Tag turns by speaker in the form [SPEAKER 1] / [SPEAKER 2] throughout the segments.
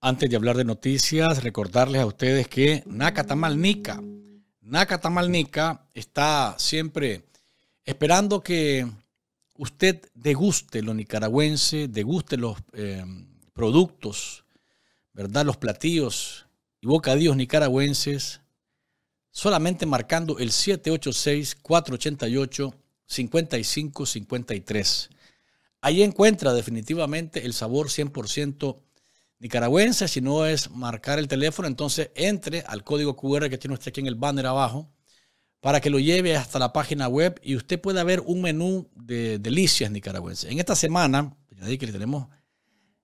[SPEAKER 1] Antes de hablar de noticias, recordarles a ustedes que Nacatamalnica, Nacatamalnica está siempre esperando que usted deguste lo nicaragüense, deguste los em, productos, ¿verdad? Los platillos y bocadillos nicaragüenses, solamente marcando el 786-488-5553. Ahí encuentra definitivamente el sabor 100% nicaragüense, si no es marcar el teléfono, entonces entre al código QR que tiene usted aquí en el banner abajo para que lo lleve hasta la página web y usted pueda ver un menú de delicias nicaragüenses. En esta semana, que tenemos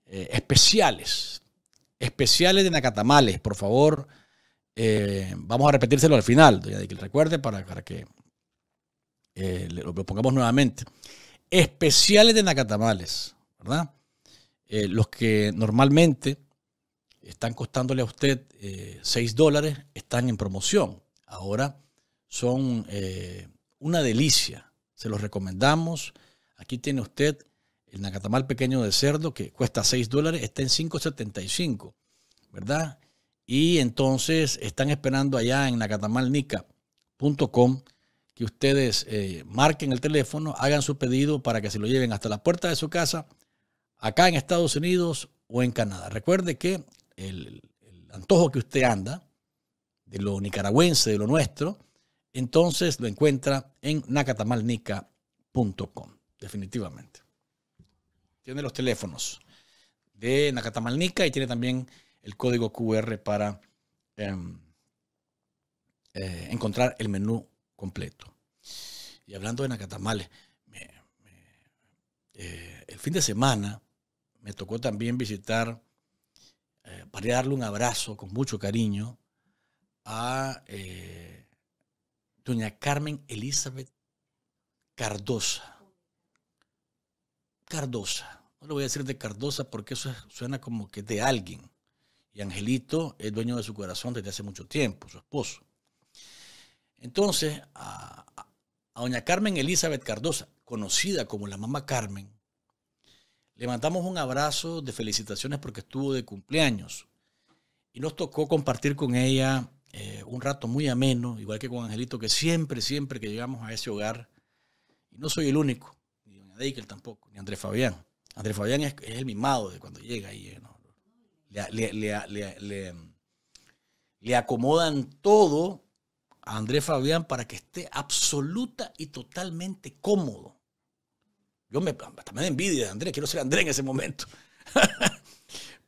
[SPEAKER 1] eh, especiales, especiales de nacatamales, por favor. Eh, vamos a repetírselo al final, doña que recuerde para, que eh, lo, lo, pongamos nuevamente. Especiales de nacatamales, ¿verdad? Eh, los que normalmente están costándole a usted eh, seis 6 dólares están en promoción. Ahora son eh, una delicia. Se los recomendamos. Aquí tiene usted el nacatamal pequeño de cerdo que cuesta 6 dólares, está en 5.75, ¿verdad? Y entonces están esperando allá en nacatamalnica.com que ustedes marquen el teléfono, hagan su pedido para que se lo lleven hasta la puerta de su casa acá en Estados Unidos o en Canadá. Recuerde que el, antojo que usted anda, de lo nicaragüense, de lo nuestro, entonces lo encuentra en nacatamalnica.com, definitivamente. Tiene los teléfonos de Nacatamalnica y tiene también el código QR para em, eh, encontrar el menú completo. Y hablando de Nacatamales, eh, el fin de semana me tocó también visitar, eh, para darle un abrazo con mucho cariño a eh, doña Carmen Elizabeth Cardosa. Cardosa. No le voy a decir de Cardosa porque eso suena como que de alguien. Y Angelito es dueño de su corazón desde hace mucho tiempo, su esposo. Entonces, a, a doña Carmen Elizabeth Cardosa, conocida como la mamá Carmen, le mandamos un abrazo de felicitaciones porque estuvo de cumpleaños. Y nos tocó compartir con ella eh, un rato muy ameno, igual que con Angelito, que siempre, siempre que llegamos a ese hogar, y no soy el único, ni Doña Deikel tampoco, ni Andrés Fabián. Andrés Fabián es, el mimado de cuando llega ahí eh, le, le acomodan todo a Andrés Fabián para que esté absoluta y totalmente cómodo. Yo me, hasta me da envidia de Andrés, quiero ser Andrés en ese momento.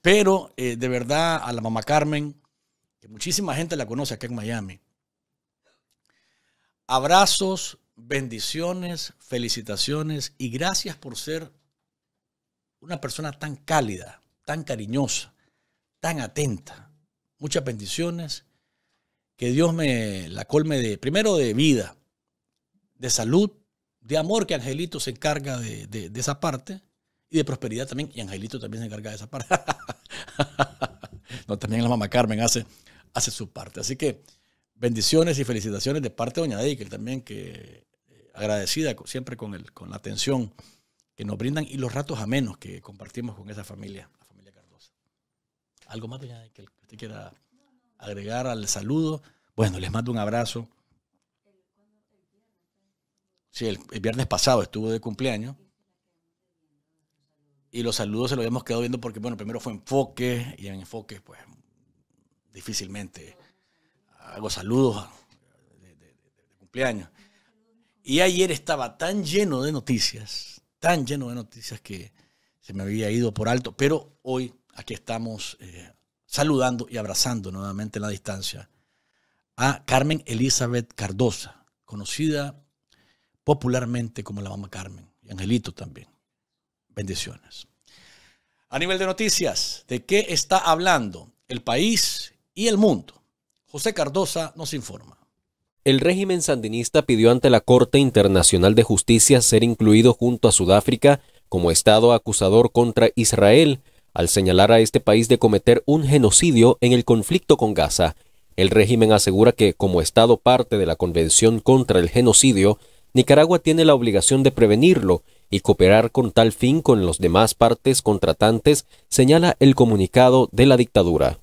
[SPEAKER 1] Pero eh, de verdad, a la mamá Carmen, que muchísima gente la conoce acá en Miami. Abrazos, bendiciones, felicitaciones y gracias por ser una persona tan cálida, tan cariñosa, tan atenta. Muchas bendiciones. Que Dios me la colme de, primero de vida, de salud de amor que Angelito se encarga de, esa parte y de prosperidad también. Y Angelito también se encarga de esa parte. no, también la mamá Carmen hace, hace su parte. Así que bendiciones y felicitaciones de parte de Doña Deikel también, que eh, agradecida siempre con, el, con la atención que nos brindan y los ratos amenos que compartimos con esa familia, la familia Cardosa. ¿Algo más, Doña Deikel, que usted quiera agregar al saludo? Bueno, les mando un abrazo Sí, el, viernes pasado estuvo de cumpleaños. Y los saludos se los habíamos quedado viendo porque, bueno, primero fue enfoque y en enfoque, pues, difícilmente hago saludos de, cumpleaños. Y ayer estaba tan lleno de noticias, tan lleno de noticias que se me había ido por alto, pero hoy aquí estamos eh, saludando y abrazando nuevamente en la distancia a Carmen Elizabeth Cardosa, conocida popularmente como la mamá Carmen y Angelito también. Bendiciones. A nivel de noticias, ¿de qué está hablando el país y el mundo? José Cardosa nos informa.
[SPEAKER 2] El régimen sandinista pidió ante la Corte Internacional de Justicia ser incluido junto a Sudáfrica como Estado acusador contra Israel, al señalar a este país de cometer un genocidio en el conflicto con Gaza. El régimen asegura que, como Estado parte de la Convención contra el Genocidio, Nicaragua tiene la obligación de prevenirlo y cooperar con tal fin con los demás partes contratantes, señala el comunicado de la dictadura.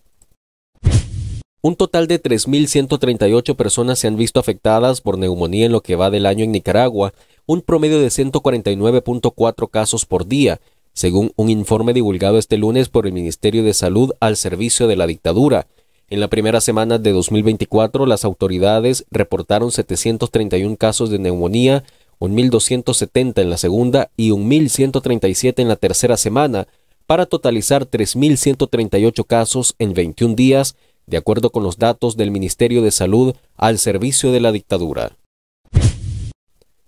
[SPEAKER 2] Un total de 3.138 personas se han visto afectadas por neumonía en lo que va del año en Nicaragua, un promedio de 149.4 casos por día, según un informe divulgado este lunes por el Ministerio de Salud al servicio de la dictadura. En la primera semana de 2024, las autoridades reportaron 731 casos de neumonía, 1.270 en la segunda y 1.137 en la tercera semana, para totalizar 3.138 casos en 21 días, de acuerdo con los datos del Ministerio de Salud al servicio de la dictadura.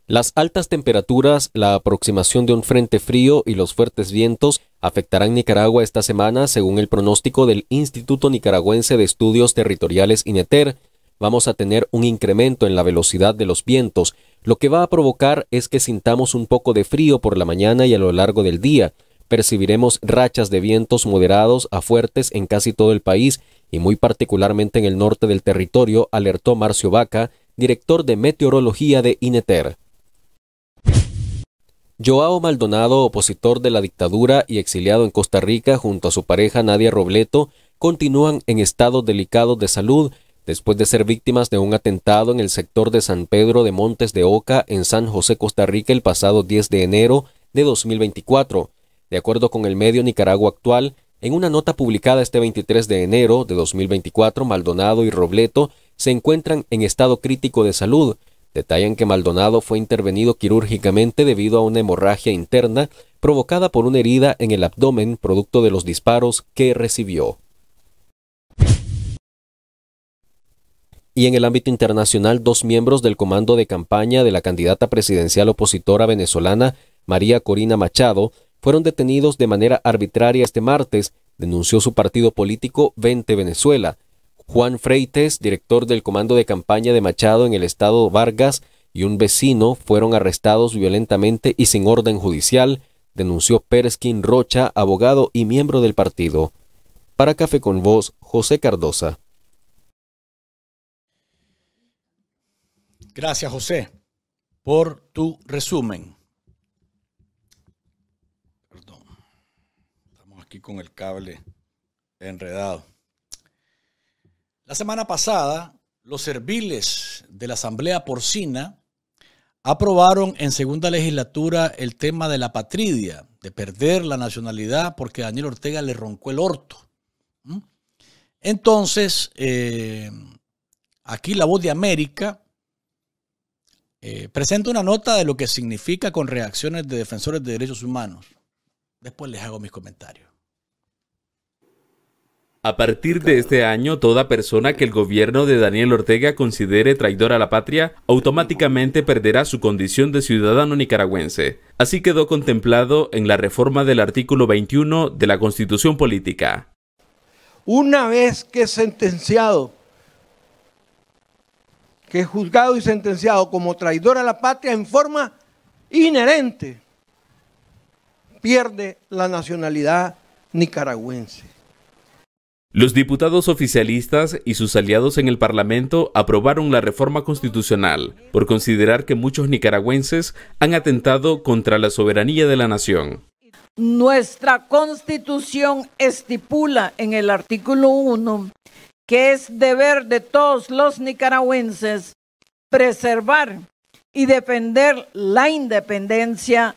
[SPEAKER 2] Las altas temperaturas, la aproximación de un frente frío y los fuertes vientos afectarán Nicaragua esta semana según el pronóstico del Instituto Nicaragüense de Estudios Territoriales INETER. Vamos a tener un incremento en la velocidad de los vientos, lo que va a provocar es que sintamos un poco de frío por la mañana y a lo largo del día. Percibiremos rachas de vientos moderados a fuertes en casi todo el país y muy particularmente en el norte del territorio, alertó Marcio Vaca, director de meteorología de INETER. Joao Maldonado, opositor de la dictadura y exiliado en Costa Rica junto a su pareja Nadia Robleto, continúan en estado delicado de salud después de ser víctimas de un atentado en el sector de San Pedro de Montes de Oca en San José, Costa Rica el pasado 10 de enero de 2024. De acuerdo con el medio Nicaragua Actual, en una nota publicada este 23 de enero de 2024, Maldonado y Robleto se encuentran en estado crítico de salud, Detallan que Maldonado fue intervenido quirúrgicamente debido a una hemorragia interna provocada por una herida en el abdomen producto de los disparos que recibió. Y en el ámbito internacional, dos miembros del comando de campaña de la candidata presidencial opositora venezolana, María Corina Machado, fueron detenidos de manera arbitraria este martes, denunció su partido político 20 Venezuela, Juan Freites, director del comando de campaña de Machado en el estado Vargas, y un vecino fueron arrestados violentamente y sin orden judicial, denunció Perskin Rocha, abogado y miembro del partido. Para Café con Voz, José Cardosa.
[SPEAKER 1] Gracias, José,
[SPEAKER 2] por tu resumen.
[SPEAKER 1] Perdón, estamos aquí con el cable enredado. La semana pasada, los serviles de la Asamblea Porcina aprobaron en segunda legislatura el tema de la patridia, de perder la nacionalidad porque Daniel Ortega le roncó el orto. ¿Mm? Entonces, eh, aquí la voz de América eh, presenta una nota de lo que significa con reacciones de defensores de derechos humanos. Después les hago mis comentarios.
[SPEAKER 3] A partir de este año, toda persona que el gobierno de Daniel Ortega considere traidor a la patria automáticamente perderá su condición de ciudadano nicaragüense. Así quedó contemplado en la reforma del artículo 21 de la Constitución Política.
[SPEAKER 1] Una vez que es sentenciado, que es juzgado y sentenciado como traidor a la patria en forma inherente, pierde la nacionalidad nicaragüense.
[SPEAKER 3] Los diputados oficialistas y sus aliados en el Parlamento aprobaron la reforma constitucional por considerar que muchos nicaragüenses han atentado contra la soberanía de la nación.
[SPEAKER 4] Nuestra constitución estipula en el artículo 1 que es deber de todos los nicaragüenses preservar y defender la independencia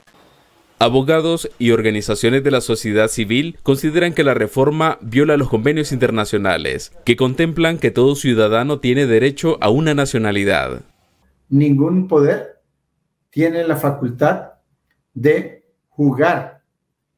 [SPEAKER 3] Abogados y organizaciones de la sociedad civil consideran que la reforma viola los convenios internacionales, que contemplan que todo ciudadano tiene derecho a una nacionalidad.
[SPEAKER 1] Ningún poder tiene la facultad de jugar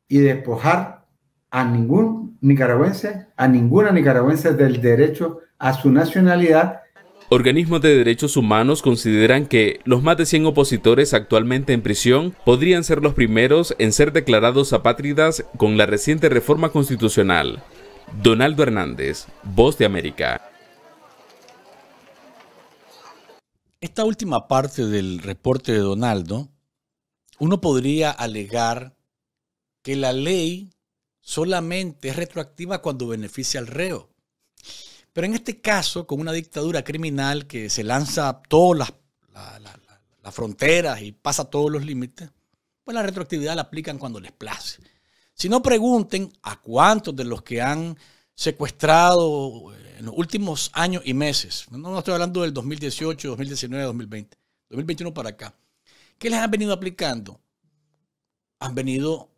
[SPEAKER 1] y despojar a ningún nicaragüense, a ninguna nicaragüense del derecho a su nacionalidad
[SPEAKER 3] Organismos de derechos humanos consideran que los más de 100 opositores actualmente en prisión podrían ser los primeros en ser declarados apátridas con la reciente reforma constitucional. Donaldo Hernández, Voz de América.
[SPEAKER 1] Esta última parte del reporte de Donaldo, uno podría alegar que la ley solamente es retroactiva cuando beneficia al reo. Pero en este caso, con una dictadura criminal que se lanza a todas las, fronteras y pasa todos los límites, pues la retroactividad la aplican cuando les place. Si no pregunten a cuántos de los que han secuestrado eh, en los últimos años y meses, no, estoy hablando del 2018, 2019, 2020, 2021 para acá, ¿qué les han venido aplicando? Han venido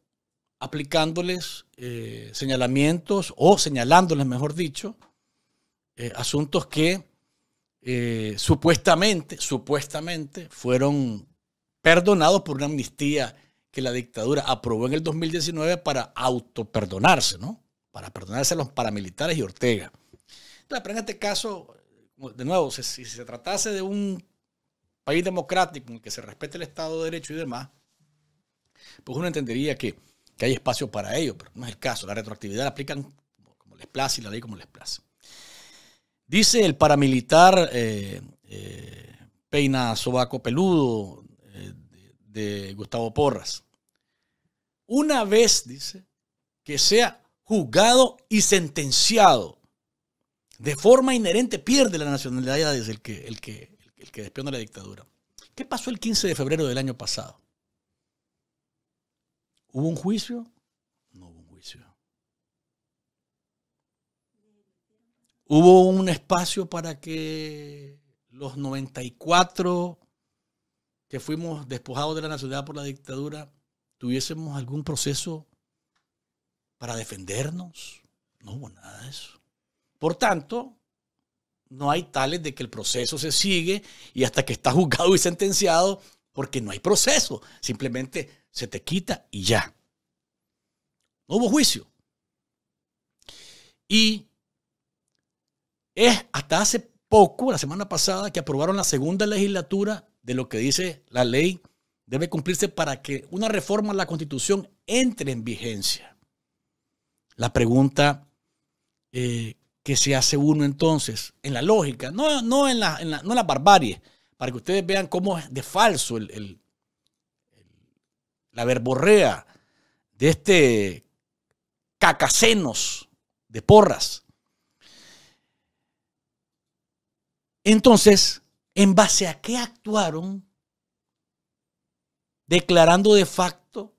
[SPEAKER 1] aplicándoles eh, señalamientos o señalándoles, mejor dicho, eh, asuntos que eh, supuestamente, supuestamente fueron perdonados por una amnistía que la dictadura aprobó en el 2019 para autoperdonarse, ¿no? Para perdonarse a los paramilitares y Ortega. pero en este caso, de nuevo, si, se tratase de un país democrático en el que se respete el Estado de Derecho y demás, pues uno entendería que, que hay espacio para ello, pero no es el caso. La retroactividad la aplican como les place y la ley como les place. Dice el paramilitar eh, eh, Peina Sobaco Peludo eh, de, Gustavo Porras. Una vez, dice, que sea juzgado y sentenciado de forma inherente pierde la nacionalidad desde el que, el que, el que despiona la dictadura. ¿Qué pasó el 15 de febrero del año pasado? Hubo un juicio Hubo un espacio para que los 94 que fuimos despojados de la nacionalidad por la dictadura tuviésemos algún proceso para defendernos. No hubo nada de eso. Por tanto, no hay tales de que el proceso se sigue y hasta que está juzgado y sentenciado, porque no hay proceso. Simplemente se te quita y ya. No hubo juicio. Y es hasta hace poco, la semana pasada, que aprobaron la segunda legislatura de lo que dice la ley debe cumplirse para que una reforma a la constitución entre en vigencia. La pregunta eh, que se hace uno entonces, en la lógica, no, en, la, barbarie, para que ustedes vean cómo es de falso la verborrea de este cacacenos de porras. Entonces, ¿en base a qué actuaron declarando de facto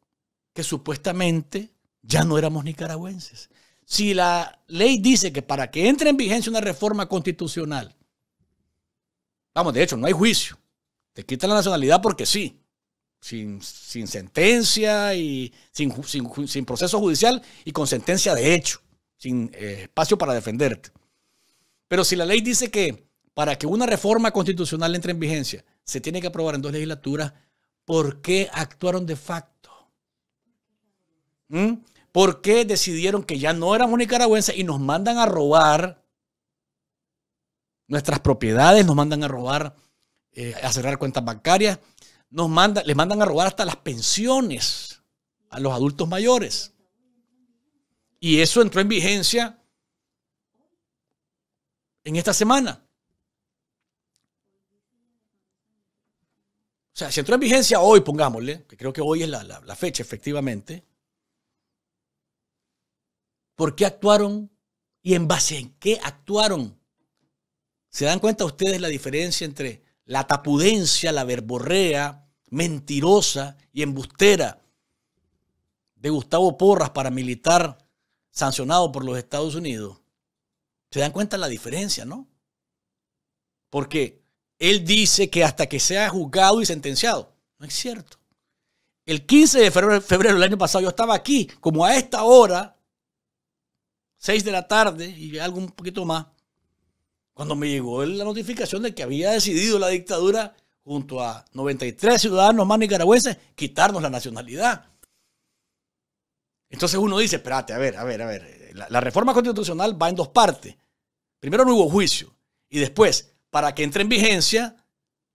[SPEAKER 1] que supuestamente ya no éramos nicaragüenses? Si la ley dice que para que entre en vigencia una reforma constitucional, vamos, de hecho, no hay juicio, te quitan la nacionalidad porque sí, sin, sentencia y sin, proceso judicial y con sentencia de hecho, sin eh, espacio para defenderte. Pero si la ley dice que para que una reforma constitucional entre en vigencia, se tiene que aprobar en dos legislaturas, ¿por qué actuaron de facto? ¿Mm? ¿Por qué decidieron que ya no éramos nicaragüenses y nos mandan a robar nuestras propiedades, nos mandan a robar, eh, a cerrar cuentas bancarias, nos manda, les mandan a robar hasta las pensiones a los adultos mayores? Y eso entró en vigencia en esta semana. O sea, si entró en vigencia hoy, pongámosle, que creo que hoy es la, fecha efectivamente, ¿por qué actuaron y en base en qué actuaron? ¿Se dan cuenta ustedes la diferencia entre la tapudencia, la verborrea, mentirosa y embustera de Gustavo Porras, paramilitar sancionado por los Estados Unidos? ¿Se dan cuenta la diferencia, no? Porque él dice que hasta que sea juzgado y sentenciado. No es cierto. El 15 de febrero, del año pasado yo estaba aquí, como a esta hora, 6 de la tarde y algo un poquito más, cuando me llegó la notificación de que había decidido la dictadura junto a 93 ciudadanos más nicaragüenses quitarnos la nacionalidad. Entonces uno dice, espérate, a ver, a ver, a ver, eh, la, la reforma constitucional va en dos partes. Primero no hubo juicio y después para que entre en vigencia,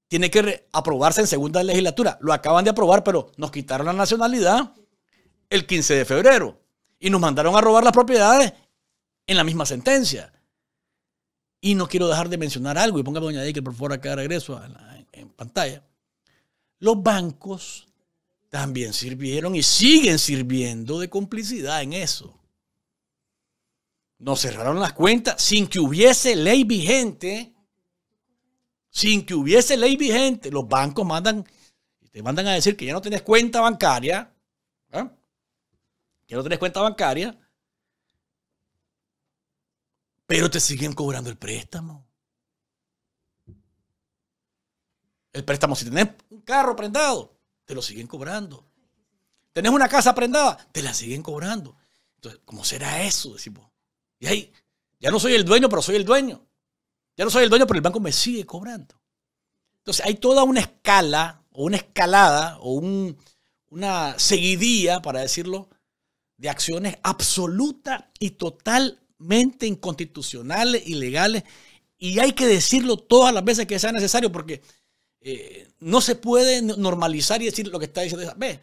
[SPEAKER 1] tiene que aprobarse en segunda legislatura. Lo acaban de aprobar, pero nos quitaron la nacionalidad el 15 de febrero y nos mandaron a robar las propiedades en la misma sentencia. Y no quiero dejar de mencionar algo, y póngame doña que por favor, acá regreso en, en pantalla. Los bancos también sirvieron y siguen sirviendo de complicidad en eso. Nos cerraron las cuentas sin que hubiese ley vigente sin que hubiese ley vigente, los bancos mandan, te mandan a decir que ya no tienes cuenta bancaria, ya ¿ah? que no tenés cuenta bancaria, pero te siguen cobrando el préstamo. El préstamo, si tenés un carro prendado, te lo siguen cobrando. Tenés una casa prendada, te la siguen cobrando. Entonces, ¿cómo será eso? Decimos. Y ahí, ya no soy el dueño, pero soy el dueño. Ya no soy el dueño, pero el banco me sigue cobrando. Entonces hay toda una escala o una escalada o una seguidilla, para decirlo, de acciones absoluta y totalmente inconstitucionales, ilegales. Y hay que decirlo todas las veces que sea necesario porque eh, no se puede normalizar y decir lo que está diciendo. Ve,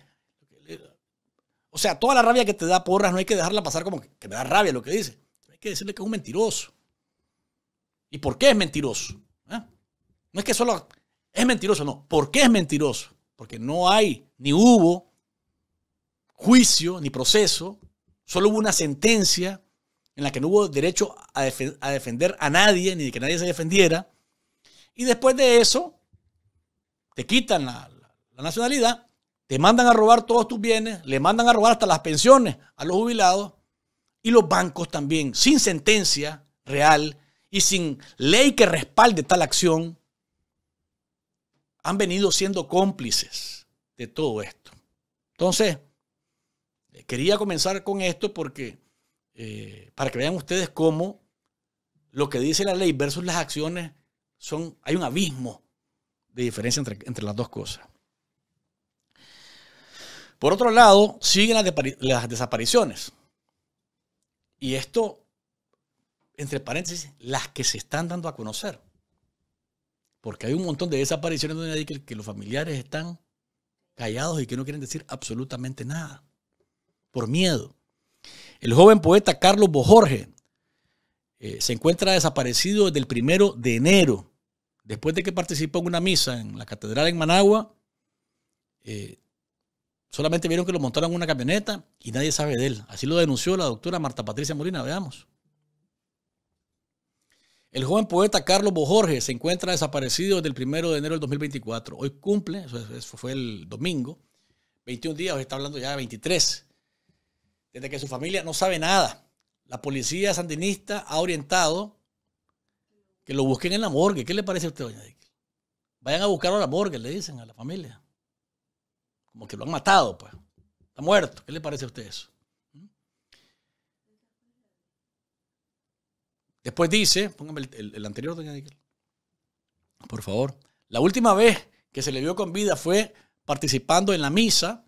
[SPEAKER 1] o sea, toda la rabia que te da porras no hay que dejarla pasar como que, que me da rabia lo que dice. Hay que decirle que es un mentiroso ¿Y por qué es mentiroso? ¿Eh? No es que solo es mentiroso, no. ¿Por qué es mentiroso? Porque no hay, ni hubo juicio, ni proceso. Solo hubo una sentencia en la que no hubo derecho a, defender a nadie, ni que nadie se defendiera. Y después de eso, te quitan la nacionalidad, te mandan a robar todos tus bienes, le mandan a robar hasta las pensiones a los jubilados y los bancos también, sin sentencia real y sin ley que respalde tal acción, han venido siendo cómplices de todo esto. Entonces, eh, quería comenzar con esto porque, eh, para que vean ustedes cómo lo que dice la ley versus las acciones son, hay un abismo de diferencia entre, las dos cosas. Por otro lado, siguen las, las desapariciones. Y esto entre paréntesis, las que se están dando a conocer. Porque hay un montón de desapariciones donde hay que, los familiares están callados y que no quieren decir absolutamente nada, por miedo. El joven poeta Carlos Bojorge eh, se encuentra desaparecido desde el primero de enero, después de que participó en una misa en la catedral en Managua. Eh, solamente vieron que lo montaron en una camioneta y nadie sabe de él. Así lo denunció la doctora Marta Patricia Molina, veamos. El joven poeta Carlos Bojorge se encuentra desaparecido desde el 1 de enero del 2024. Hoy cumple, eso, fue el domingo, 21 días, hoy está hablando ya de 23. Desde que su familia no sabe nada. La policía sandinista ha orientado que lo busquen en la morgue. ¿Qué le parece a usted, doña Dick? Vayan a buscarlo a la morgue, le dicen a la familia. Como que lo han matado, pues. Está muerto. ¿Qué le parece a usted eso? Después dice, póngame el, anterior, doña por favor. La última vez que se le vio con vida fue participando en la misa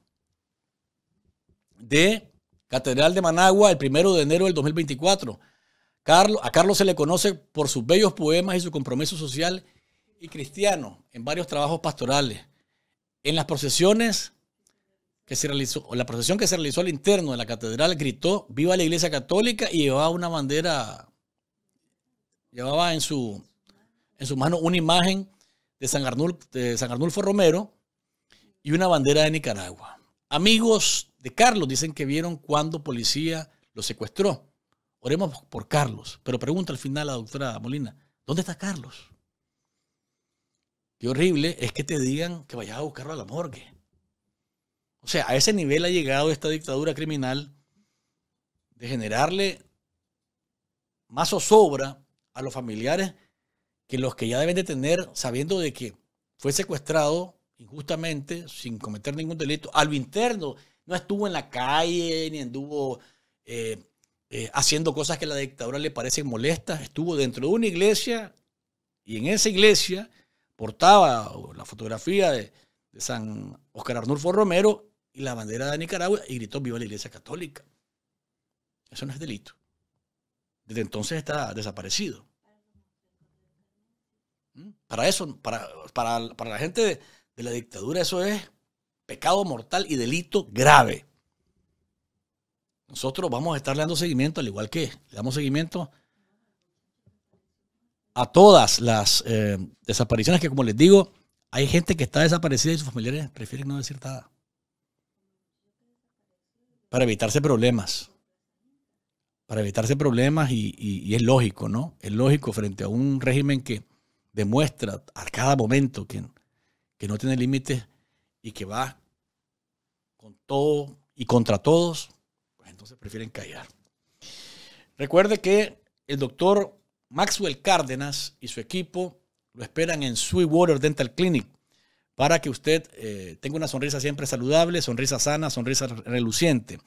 [SPEAKER 1] de Catedral de Managua el primero de enero del 2024. a Carlos se le conoce por sus bellos poemas y su compromiso social y cristiano en varios trabajos pastorales. En las procesiones que se realizó, la procesión que se realizó al interno de la catedral, gritó Viva la Iglesia Católica y llevaba una bandera Llevaba en su, en su mano una imagen de San, Arnulfo, de San Arnulfo Romero y una bandera de Nicaragua. Amigos de Carlos dicen que vieron cuando policía lo secuestró. Oremos por Carlos, pero pregunta al final la doctora Molina, ¿dónde está Carlos? Qué horrible es que te digan que vayas a buscarlo a la morgue. O sea, a ese nivel ha llegado esta dictadura criminal de generarle más zozobra a los familiares que los que ya deben de tener, sabiendo de que fue secuestrado injustamente, sin cometer ningún delito, al interno, no estuvo en la calle, ni anduvo eh, eh, haciendo cosas que a la dictadura le parecen molestas, estuvo dentro de una iglesia y en esa iglesia portaba la fotografía de, de San Oscar Arnulfo Romero y la bandera de Nicaragua y gritó viva la iglesia católica. Eso no es delito. Desde entonces está desaparecido. ¿Mm? Para eso, para, la gente de, la dictadura, eso es pecado mortal y delito grave. Nosotros vamos a estar dando seguimiento, al igual que le damos seguimiento a todas las eh, desapariciones que, como les digo, hay gente que está desaparecida y sus familiares prefieren no decir nada. Para evitarse problemas para evitarse problemas y, es lógico, ¿no? Es lógico frente a un régimen que demuestra a cada momento que, no tiene límites y que va con todo y contra todos, pues entonces prefieren callar. Recuerde que el doctor Maxwell Cárdenas y su equipo lo esperan en Sweetwater Dental Clinic para que usted eh, tenga una sonrisa siempre saludable, sonrisa sana, sonrisa reluciente.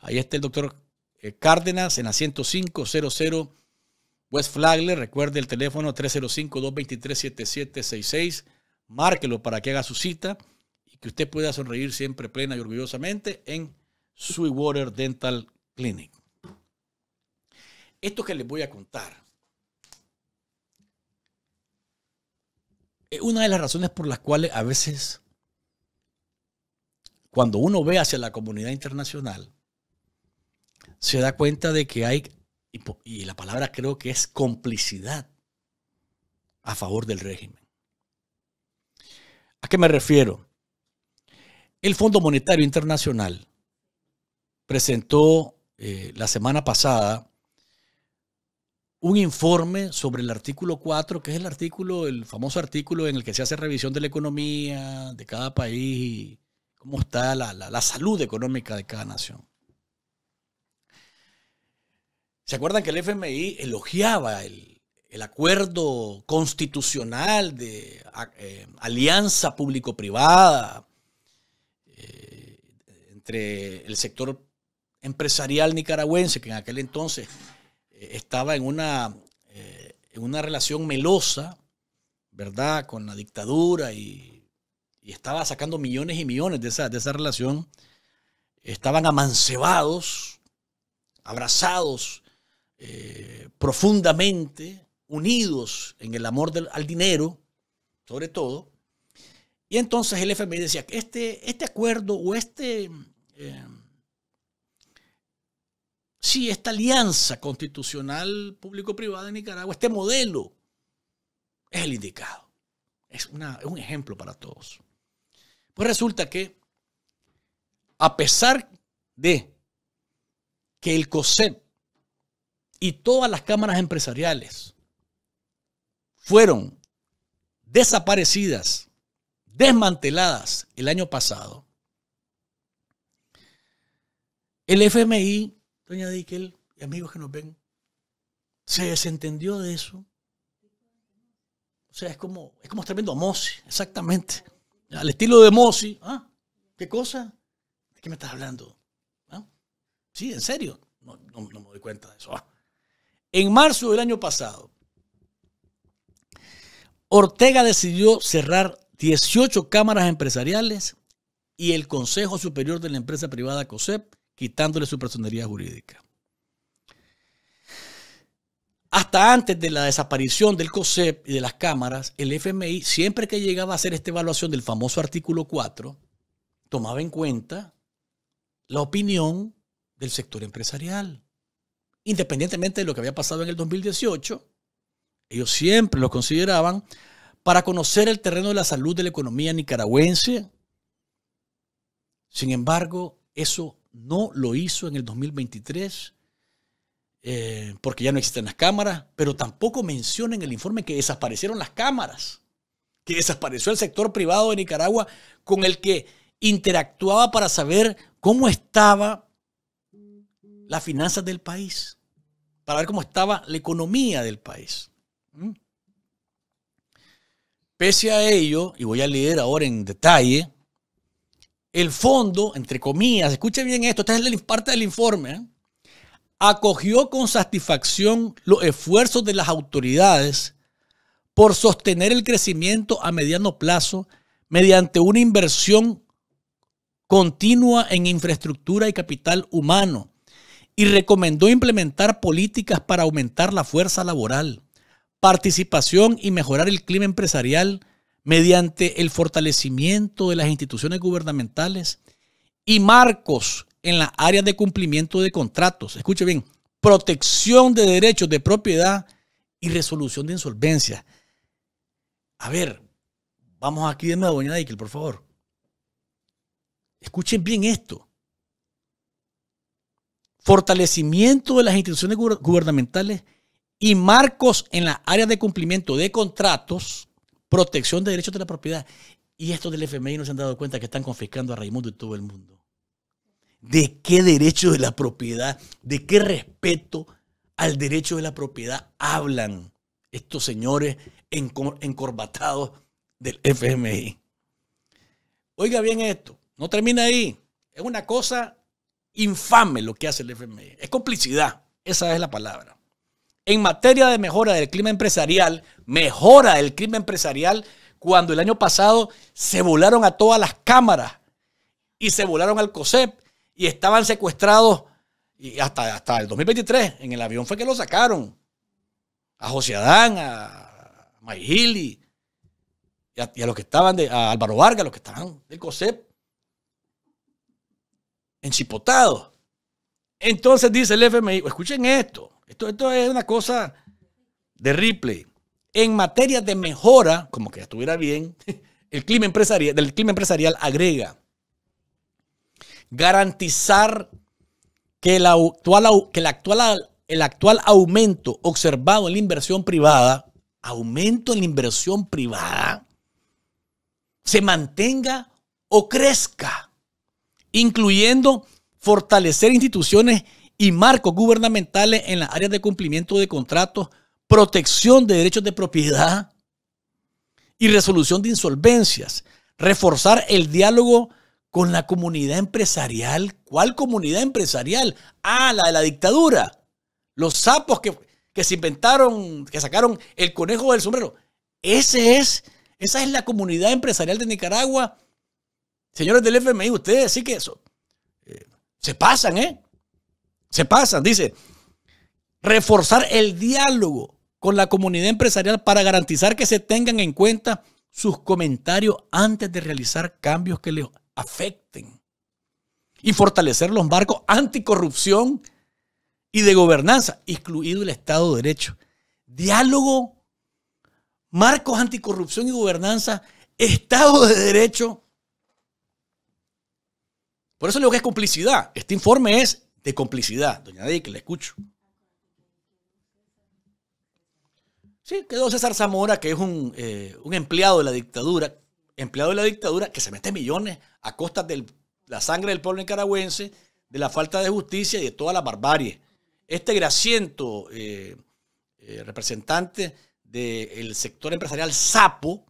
[SPEAKER 1] Ahí está el doctor eh, Cárdenas en la 10500 West Flagler. Recuerde el teléfono 305-223-7766. Márquelo para que haga su cita y que usted pueda sonreír siempre plena y orgullosamente en Sweetwater Dental Clinic. Esto que les voy a contar es una de las razones por las cuales a veces cuando uno ve hacia la comunidad internacional, se da cuenta de que hay, y, la palabra creo que es complicidad a favor del régimen. ¿A qué me refiero? El Fondo Monetario Internacional presentó eh, la semana pasada un informe sobre el artículo 4, que es el artículo, el famoso artículo en el que se hace revisión de la economía de cada país y cómo está la, la salud económica de cada nación. ¿Se acuerdan que el FMI elogiaba el, acuerdo constitucional de eh, alianza público-privada eh, entre el sector empresarial nicaragüense, que en aquel entonces eh, estaba en una, en una relación melosa, ¿verdad?, con la dictadura y, estaba sacando millones y millones de esa, de esa relación, estaban amancebados, abrazados eh, profundamente unidos en el amor al dinero, sobre todo. Y entonces el FMI decía que este, este acuerdo o este, eh, sí, esta alianza constitucional público-privada en Nicaragua, este modelo, es el indicado. Es, es un ejemplo para todos. Pues resulta que, a pesar de que el COSEP y todas las cámaras empresariales fueron desaparecidas, desmanteladas el año pasado, el FMI, doña Dickel y amigos que nos ven, se desentendió de eso. O sea, es como, es como estar a Mossi, exactamente. Al estilo de Mossi. ¿Ah? ¿Qué cosa? ¿De qué me estás hablando? ¿Ah? Sí, en serio. No, me doy cuenta de eso. Ah. En marzo del año pasado, Ortega decidió cerrar 18 cámaras empresariales y el Consejo Superior de la Empresa Privada COSEP, quitándole su personería jurídica. Hasta antes de la desaparición del COSEP y de las cámaras, el FMI, siempre que llegaba a hacer esta evaluación del famoso artículo 4, tomaba en cuenta la opinión del sector empresarial independientemente de lo que había pasado en el 2018, ellos siempre lo consideraban para conocer el terreno de la salud de la economía nicaragüense. Sin embargo, eso no lo hizo en el 2023, eh, porque ya no existen las cámaras, pero tampoco menciona en el informe que desaparecieron las cámaras, que desapareció el sector privado de Nicaragua con el que interactuaba para saber cómo estaba las finanzas del país, para ver cómo estaba la economía del país. ¿Mm? Pese a ello, y voy a leer ahora en detalle, el fondo, entre comillas, escuche bien esto, esta es la parte del informe, ¿eh? acogió con satisfacción los esfuerzos de las autoridades por sostener el crecimiento a mediano plazo mediante una inversión continua en infraestructura y capital humano, y recomendó implementar políticas para aumentar la fuerza laboral, participación y mejorar el clima empresarial mediante el fortalecimiento de las instituciones gubernamentales y marcos en las áreas de cumplimiento de contratos. Escuchen bien, protección de derechos de propiedad y resolución de insolvencia. A ver, vamos aquí de nuevo, doña Dickel, por favor. Escuchen bien esto fortalecimiento de las instituciones gubernamentales y marcos en las áreas de cumplimiento de contratos, protección de derechos de la propiedad. Y estos del FMI no se han dado cuenta que están confiscando a Raimundo y todo el mundo. ¿De qué derecho de la propiedad, de qué respeto al derecho de la propiedad hablan estos señores encorbatados del FMI? Oiga bien esto, no termina ahí. Es una cosa infame lo que hace el FMI. Es complicidad, esa es la palabra. En materia de mejora del clima empresarial, mejora del clima empresarial cuando el año pasado se volaron a todas las cámaras y se volaron al COSEP y estaban secuestrados y hasta, hasta el 2023. En el avión fue que lo sacaron. A José Adán, a Mayhili y a, los que estaban, de, a Álvaro Vargas, los que estaban del COSEP enchipotado. Entonces dice el FMI, escuchen esto, esto, esto es una cosa de Ripley. En materia de mejora, como que estuviera bien, el clima empresarial, del clima empresarial agrega garantizar que, actual, que la actual, el actual aumento observado en la inversión privada, aumento en la inversión privada, se mantenga o crezca incluyendo fortalecer instituciones y marcos gubernamentales en las áreas de cumplimiento de contratos, protección de derechos de propiedad y resolución de insolvencias, reforzar el diálogo con la comunidad empresarial. ¿Cuál comunidad empresarial? Ah, la de la dictadura. Los sapos que, se inventaron, que sacaron el conejo del sombrero. Ese es, esa es la comunidad empresarial de Nicaragua Señores del FMI, ustedes sí que eso. Eh, se pasan, ¿eh? Se pasan. Dice, reforzar el diálogo con la comunidad empresarial para garantizar que se tengan en cuenta sus comentarios antes de realizar cambios que les afecten. Y fortalecer los marcos anticorrupción y de gobernanza, incluido el Estado de Derecho. Diálogo, marcos anticorrupción y gobernanza, Estado de Derecho por eso lo que es complicidad. Este informe es de complicidad. Doña Dey, que le escucho. Sí, quedó César Zamora, que es eh, un, empleado de la dictadura, empleado de la dictadura que se mete millones a costa de la sangre del pueblo nicaragüense, de la falta de justicia y de toda la barbarie. Este graciento eh, eh, representante del sector empresarial sapo,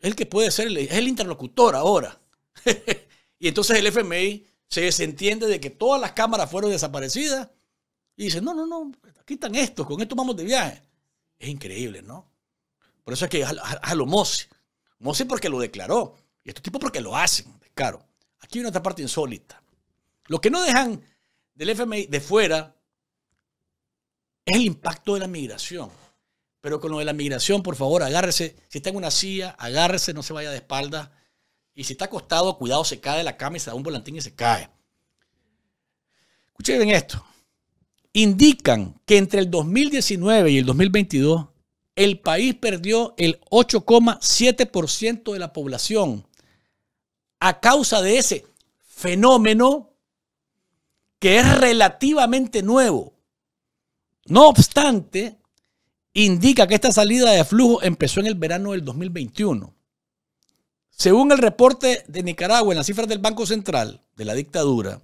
[SPEAKER 1] es el que puede ser, es el interlocutor ahora. Y entonces el FMI se desentiende de que todas las cámaras fueron desaparecidas y dice, no, no, no, quitan esto, con esto vamos de viaje. Es increíble, ¿no? Por eso es que a, lo Mossi. Mossi porque lo declaró. Y estos tipos porque lo hacen, claro. Aquí hay una otra parte insólita. Lo que no dejan del FMI de fuera es el impacto de la migración. Pero con lo de la migración, por favor, agárrese. Si está en una silla, agárrese, no se vaya de espaldas y si está acostado, cuidado, se cae de la cama y se da un volantín y se cae. Escuchen esto. Indican que entre el 2019 y el 2022, el país perdió el 8,7% de la población a causa de ese fenómeno que es relativamente nuevo. No obstante, indica que esta salida de flujo empezó en el verano del 2021 según el reporte de Nicaragua en las cifras del Banco Central de la dictadura,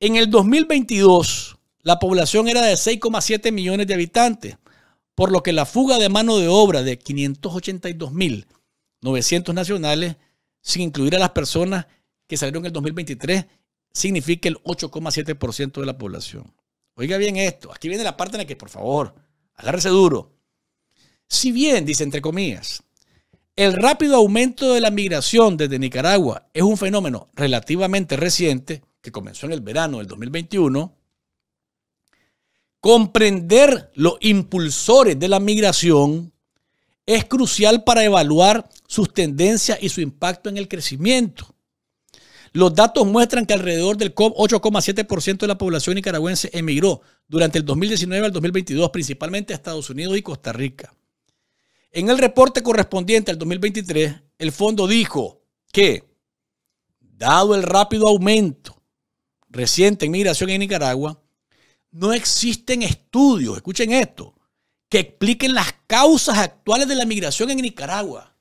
[SPEAKER 1] en el 2022 la población era de 6,7 millones de habitantes, por lo que la fuga de mano de obra de 582.900 nacionales, sin incluir a las personas que salieron en el 2023, significa el 8,7% de la población. Oiga bien esto, aquí viene la parte en la que, por favor, agárrese duro. Si bien, dice entre comillas, el rápido aumento de la migración desde Nicaragua es un fenómeno relativamente reciente que comenzó en el verano del 2021. Comprender los impulsores de la migración es crucial para evaluar sus tendencias y su impacto en el crecimiento. Los datos muestran que alrededor del 8,7% de la población nicaragüense emigró durante el 2019 al 2022, principalmente a Estados Unidos y Costa Rica. En el reporte correspondiente al 2023, el fondo dijo que, dado el rápido aumento reciente en migración en Nicaragua, no existen estudios, escuchen esto, que expliquen las causas actuales de la migración en Nicaragua.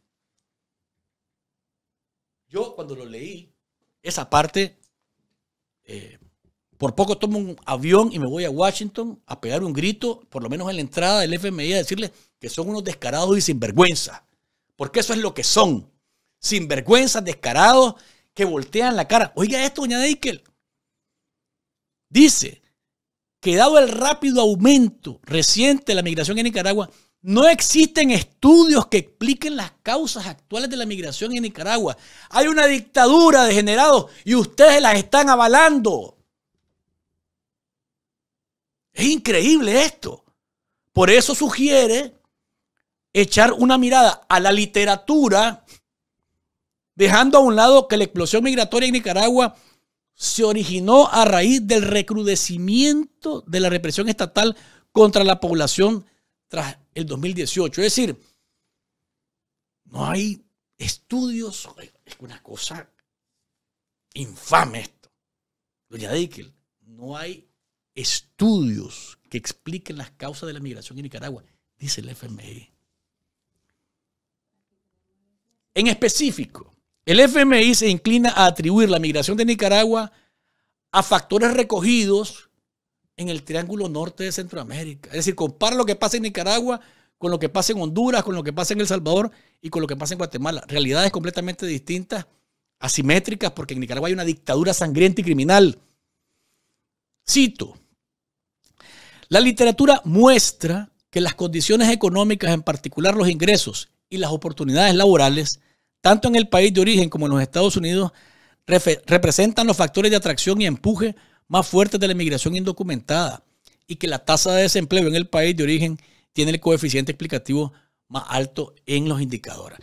[SPEAKER 1] Yo cuando lo leí, esa parte, eh, por poco tomo un avión y me voy a Washington a pegar un grito, por lo menos en la entrada del FMI, a decirle, que son unos descarados y sinvergüenzas. Porque eso es lo que son. Sinvergüenzas, descarados, que voltean la cara. Oiga esto, doña Deikel. Dice que dado el rápido aumento reciente de la migración en Nicaragua, no existen estudios que expliquen las causas actuales de la migración en Nicaragua. Hay una dictadura de y ustedes las están avalando. Es increíble esto. Por eso sugiere echar una mirada a la literatura, dejando a un lado que la explosión migratoria en Nicaragua se originó a raíz del recrudecimiento de la represión estatal contra la población tras el 2018. Es decir, no hay estudios, es una cosa infame esto. Doña Dickel, no hay estudios que expliquen las causas de la migración en Nicaragua, dice el FMI. En específico, el FMI se inclina a atribuir la migración de Nicaragua a factores recogidos en el Triángulo Norte de Centroamérica. Es decir, compara lo que pasa en Nicaragua con lo que pasa en Honduras, con lo que pasa en El Salvador y con lo que pasa en Guatemala. Realidades completamente distintas, asimétricas, porque en Nicaragua hay una dictadura sangrienta y criminal. Cito, la literatura muestra que las condiciones económicas, en particular los ingresos y las oportunidades laborales, tanto en el país de origen como en los Estados Unidos, representan los factores de atracción y empuje más fuertes de la inmigración indocumentada y que la tasa de desempleo en el país de origen tiene el coeficiente explicativo más alto en los indicadores.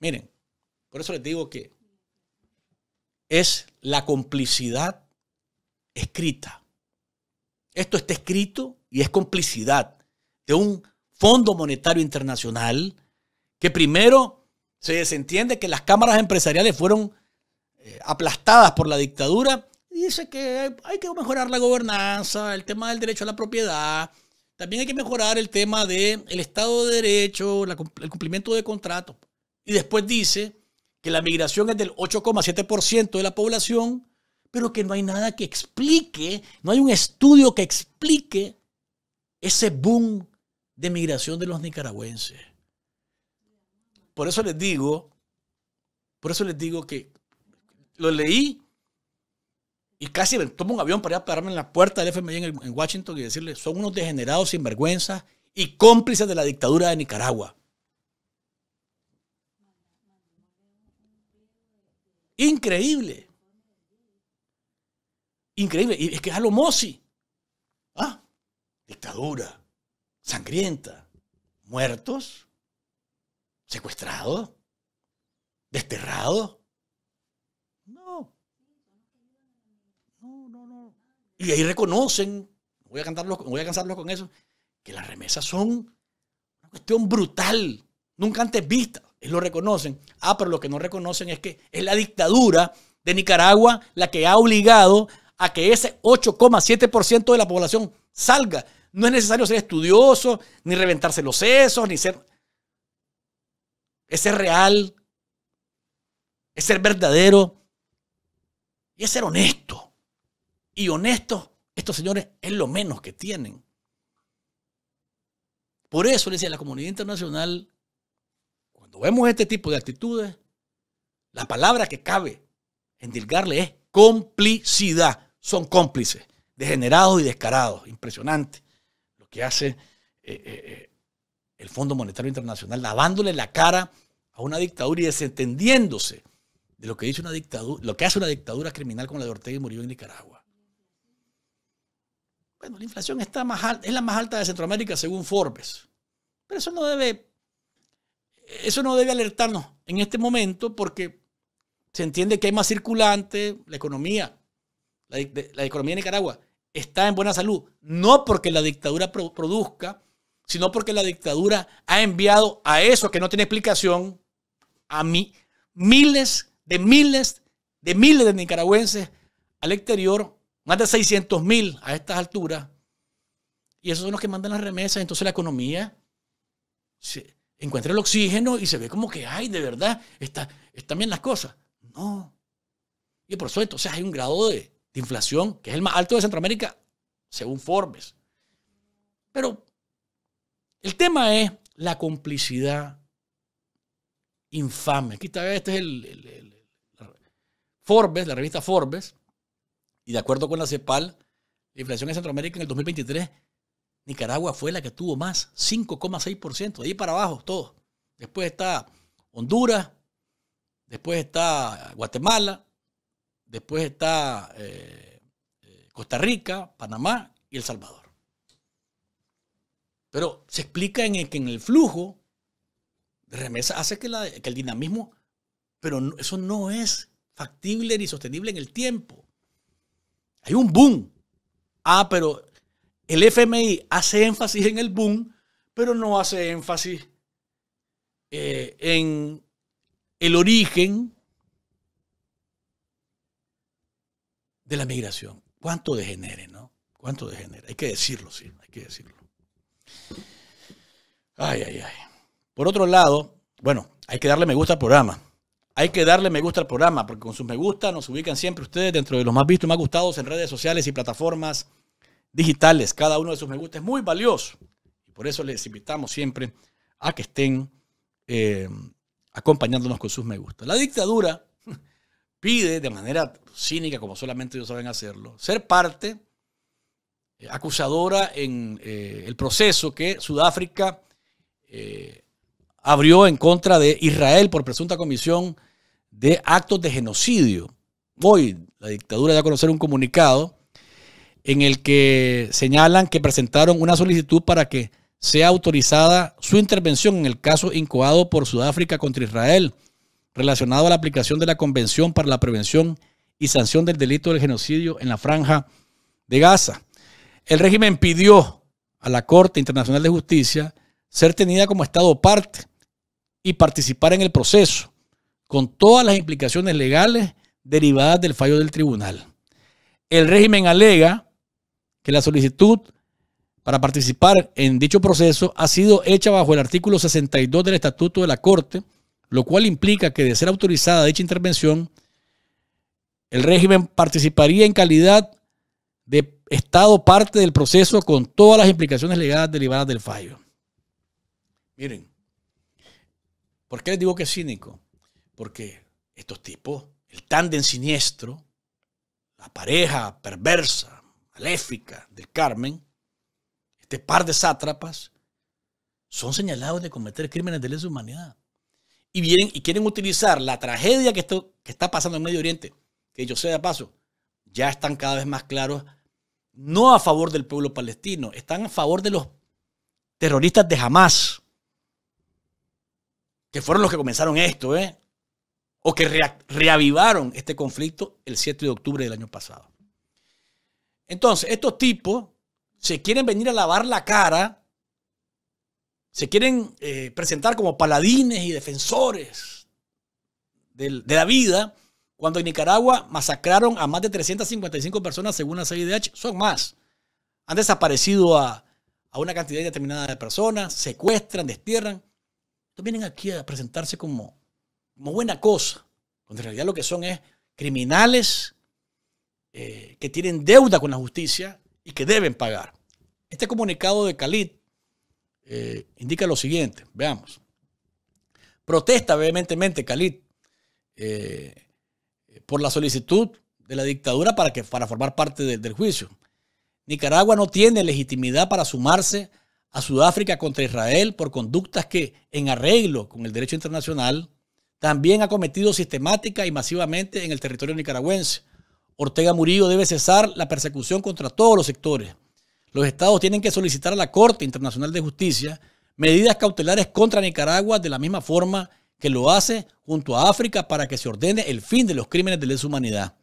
[SPEAKER 1] Miren, por eso les digo que es la complicidad escrita. Esto está escrito y es complicidad de un Fondo Monetario Internacional, que primero se desentiende que las cámaras empresariales fueron eh, aplastadas por la dictadura, dice que hay que mejorar la gobernanza, el tema del derecho a la propiedad, también hay que mejorar el tema del Estado de Derecho, el cumplimiento de contratos. Y después dice que la migración es del 8,7% de la población, pero que no hay nada que explique, no hay un estudio que explique ese boom de migración de los nicaragüenses. Por eso les digo, por eso les digo que lo leí y casi tomo un avión para ir a pararme en la puerta del FMI en, Washington y decirle, son unos degenerados vergüenza y cómplices de la dictadura de Nicaragua. Increíble. Increíble. Y es que es a Ah, dictadura sangrienta, muertos, secuestrados, desterrados. No. No, no, no. Y ahí reconocen, voy a, voy a cansarlos con eso, que las remesas son una cuestión brutal, nunca antes vista. Y lo reconocen. Ah, pero lo que no reconocen es que es la dictadura de Nicaragua la que ha obligado a que ese 8,7% de la población salga no es necesario ser estudioso, ni reventarse los sesos, ni ser... Es ser real, es ser verdadero y es ser honesto. Y honestos, estos señores es lo menos que tienen. Por eso le decía a la comunidad internacional, cuando vemos este tipo de actitudes, la palabra que cabe en dilgarle es complicidad. Son cómplices, degenerados y descarados, impresionantes que hace eh, eh, eh, el Fondo Monetario Internacional, lavándole la cara a una dictadura y desentendiéndose de lo que dice una dictadura, lo que hace una dictadura criminal como la de Ortega y murió en Nicaragua. Bueno, la inflación está más alta, es la más alta de Centroamérica según Forbes. Pero eso no debe eso no debe alertarnos en este momento porque se entiende que hay más circulante la economía, la economía de Nicaragua está en buena salud, no porque la dictadura produzca, sino porque la dictadura ha enviado a eso que no tiene explicación a mí, miles de miles de miles de nicaragüenses al exterior, más de 600 mil a estas alturas, y esos son los que mandan las remesas, entonces la economía se encuentra el oxígeno y se ve como que, ay, de verdad, está, están bien las cosas. No. Y por eso entonces hay un grado de, inflación, que es el más alto de Centroamérica, según Forbes. Pero el tema es la complicidad infame. Aquí está, este es el, Forbes, la revista Forbes, y de acuerdo con la CEPAL, la inflación en Centroamérica en el 2023, Nicaragua fue la que tuvo más, 5,6%, de ahí para abajo, todo. Después está Honduras, después está Guatemala, Después está eh, eh, Costa Rica, Panamá y El Salvador. Pero se explica en el, que en el flujo de remesa hace que, el dinamismo, pero eso no es factible ni sostenible en el tiempo. Hay un boom. Ah, pero el FMI hace énfasis en el boom, pero no hace énfasis eh, en el origen de la migración. ¿Cuánto degenere, no? ¿Cuánto degenere? Hay que decirlo, sí, hay que decirlo. Ay, ay, ay. Por otro lado, bueno, hay que darle me gusta al programa. Hay que darle me gusta al programa, porque con sus me gusta nos ubican siempre ustedes dentro de los más vistos y más gustados en redes sociales y plataformas digitales. Cada uno de sus me gusta es muy valioso. Y por eso les invitamos siempre a que estén eh, acompañándonos con sus me gusta. La dictadura pide de manera cínica, como solamente ellos saben hacerlo, ser parte eh, acusadora en eh, el proceso que Sudáfrica eh, abrió en contra de Israel por presunta comisión de actos de genocidio. Hoy la dictadura ya conocer un comunicado en el que señalan que presentaron una solicitud para que sea autorizada su intervención en el caso incoado por Sudáfrica contra Israel relacionado a la aplicación de la Convención para la Prevención y Sanción del Delito del Genocidio en la Franja de Gaza. El régimen pidió a la Corte Internacional de Justicia ser tenida como Estado parte y participar en el proceso, con todas las implicaciones legales derivadas del fallo del tribunal. El régimen alega que la solicitud para participar en dicho proceso ha sido hecha bajo el artículo 62 del Estatuto de la Corte, lo cual implica que de ser autorizada dicha intervención, el régimen participaría en calidad de Estado parte del proceso con todas las implicaciones legales derivadas del fallo. Miren, ¿por qué les digo que es cínico? Porque estos tipos, el tándem siniestro, la pareja perversa, maléfica del Carmen, este par de sátrapas, son señalados de cometer crímenes de lesa humanidad y vienen y quieren utilizar la tragedia que, esto, que está pasando en Medio Oriente, que yo sé de paso, ya están cada vez más claros, no a favor del pueblo palestino, están a favor de los terroristas de Hamas, que fueron los que comenzaron esto, ¿eh? o que reavivaron este conflicto el 7 de octubre del año pasado. Entonces, estos tipos se quieren venir a lavar la cara se quieren eh, presentar como paladines y defensores de, la vida, cuando en Nicaragua masacraron a más de 355 personas según la CIDH, son más. Han desaparecido a, una cantidad determinada de personas, secuestran, destierran. Entonces vienen aquí a presentarse como, buena cosa, cuando en realidad lo que son es criminales eh, que tienen deuda con la justicia y que deben pagar. Este comunicado de Khalid eh, indica lo siguiente, veamos. Protesta vehementemente Khalid eh, por la solicitud de la dictadura para, que, para formar parte del juicio. Nicaragua no tiene legitimidad para sumarse a Sudáfrica contra Israel por conductas que, en arreglo con el derecho internacional, también ha cometido sistemática y masivamente en el territorio nicaragüense. Ortega Murillo debe cesar la persecución contra todos los sectores los estados tienen que solicitar a la Corte Internacional de Justicia medidas cautelares contra Nicaragua de la misma forma que lo hace junto a África para que se ordene el fin de los crímenes de lesa humanidad.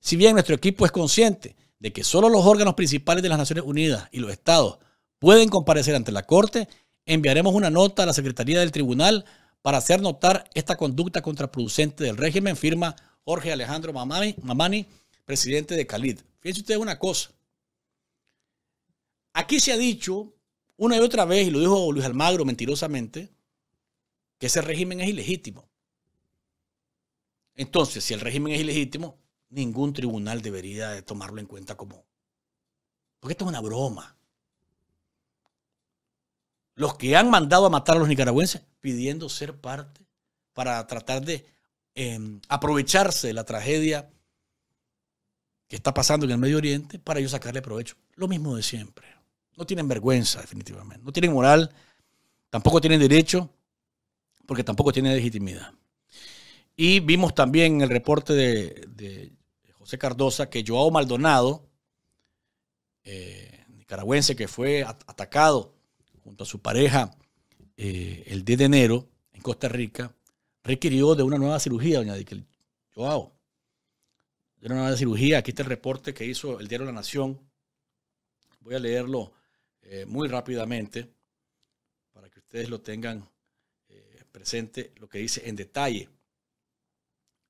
[SPEAKER 1] Si bien nuestro equipo es consciente de que solo los órganos principales de las Naciones Unidas y los estados pueden comparecer ante la Corte, enviaremos una nota a la Secretaría del Tribunal para hacer notar esta conducta contraproducente del régimen, firma Jorge Alejandro Mamani, presidente de Calid. Fíjense ustedes una cosa, Aquí se ha dicho una y otra vez, y lo dijo Luis Almagro mentirosamente, que ese régimen es ilegítimo. Entonces, si el régimen es ilegítimo, ningún tribunal debería de tomarlo en cuenta como... Porque esto es una broma. Los que han mandado a matar a los nicaragüenses pidiendo ser parte para tratar de em, aprovecharse de la tragedia que está pasando en el Medio Oriente para ellos sacarle provecho. Lo mismo de siempre. No tienen vergüenza, definitivamente. No tienen moral, tampoco tienen derecho, porque tampoco tienen legitimidad. Y vimos también en el reporte de, José Cardosa que Joao Maldonado, eh, nicaragüense que fue atacado junto a su pareja eh, el 10 de enero en Costa Rica, requirió de una nueva cirugía, doña Dickel. Joao, de una nueva cirugía. Aquí está el reporte que hizo el diario La Nación. Voy a leerlo eh, muy rápidamente para que ustedes lo tengan eh, presente, lo que dice en detalle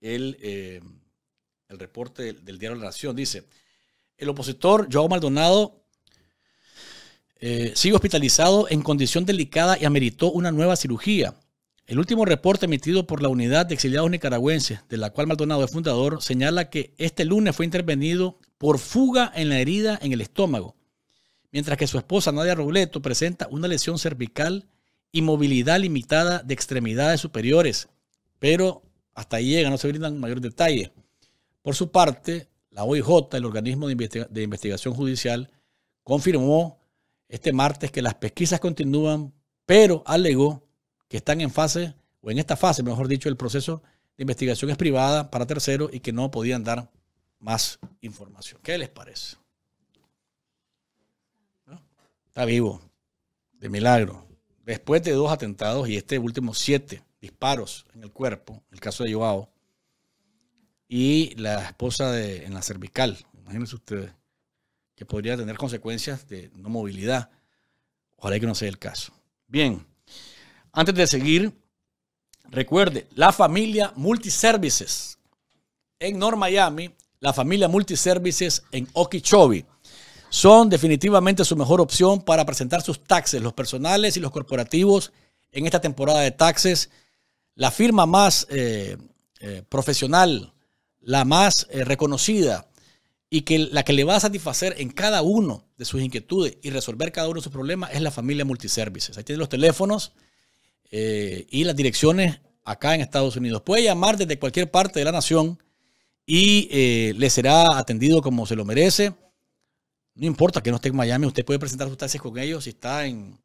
[SPEAKER 1] el, eh, reporte del, diario diario La Nación. Dice, el opositor Joao Maldonado sigue hospitalizado en condición delicada y ameritó una nueva cirugía. El último reporte emitido por la Unidad de Exiliados Nicaragüenses, de la cual Maldonado es fundador, señala que este lunes fue intervenido por fuga en la herida en el estómago mientras que su esposa Nadia Robleto presenta una lesión cervical y movilidad limitada de extremidades superiores, pero hasta ahí llega, no se brindan mayor detalle. Por su parte, la OIJ, el organismo de, de investigación judicial, confirmó este martes que las pesquisas continúan, pero alegó que están en fase, o en esta fase, mejor dicho, el proceso de investigación es privada para terceros y que no podían dar más información. ¿Qué les parece? vivo, de milagro. Después de dos atentados y este último siete disparos en el cuerpo, el caso de Joao, y la esposa en la cervical, imagínense ustedes, que podría tener consecuencias de no movilidad. Ojalá que no sea el caso. Bien, antes de seguir, recuerde, la familia Multiservices en North Miami, la familia Multiservices en Okeechobee son definitivamente su mejor opción para presentar sus taxes, los personales y los corporativos en esta temporada de taxes. La firma más eh, eh, profesional, la más eh, reconocida y que la que le va a satisfacer en cada uno de sus inquietudes y resolver cada uno de sus problemas es la familia Multiservices. Ahí tienen los teléfonos y las direcciones acá en Estados Unidos. Puede llamar desde cualquier parte de la nación y le será atendido como se lo merece no importa que no esté en Miami, usted puede presentar sus con ellos si está en,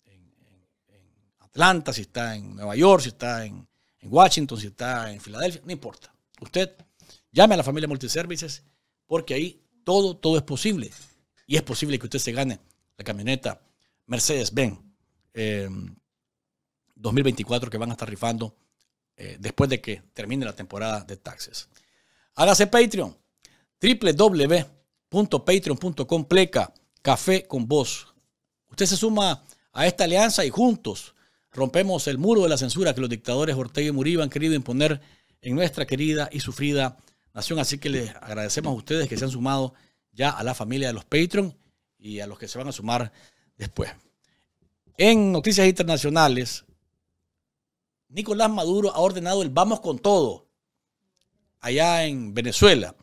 [SPEAKER 1] Atlanta, si está en Nueva York, si está en, Washington, si está en Filadelfia, no importa. Usted llame a la familia Multiservices porque ahí todo, todo es posible. Y es posible que usted se gane la camioneta Mercedes-Benz 2024 eh, que van a estar rifando eh, después de que termine la temporada de taxes. Hágase Patreon, www .patreon.com pleca café con Usted se suma a esta alianza y juntos rompemos el muro de la censura que los dictadores Ortega y Murillo han querido imponer en nuestra querida y sufrida nación. Así que les agradecemos a ustedes que se han sumado ya a la familia de los Patreon y a los que se van a sumar después. En noticias internacionales, Nicolás Maduro ha ordenado el vamos con todo allá en Venezuela.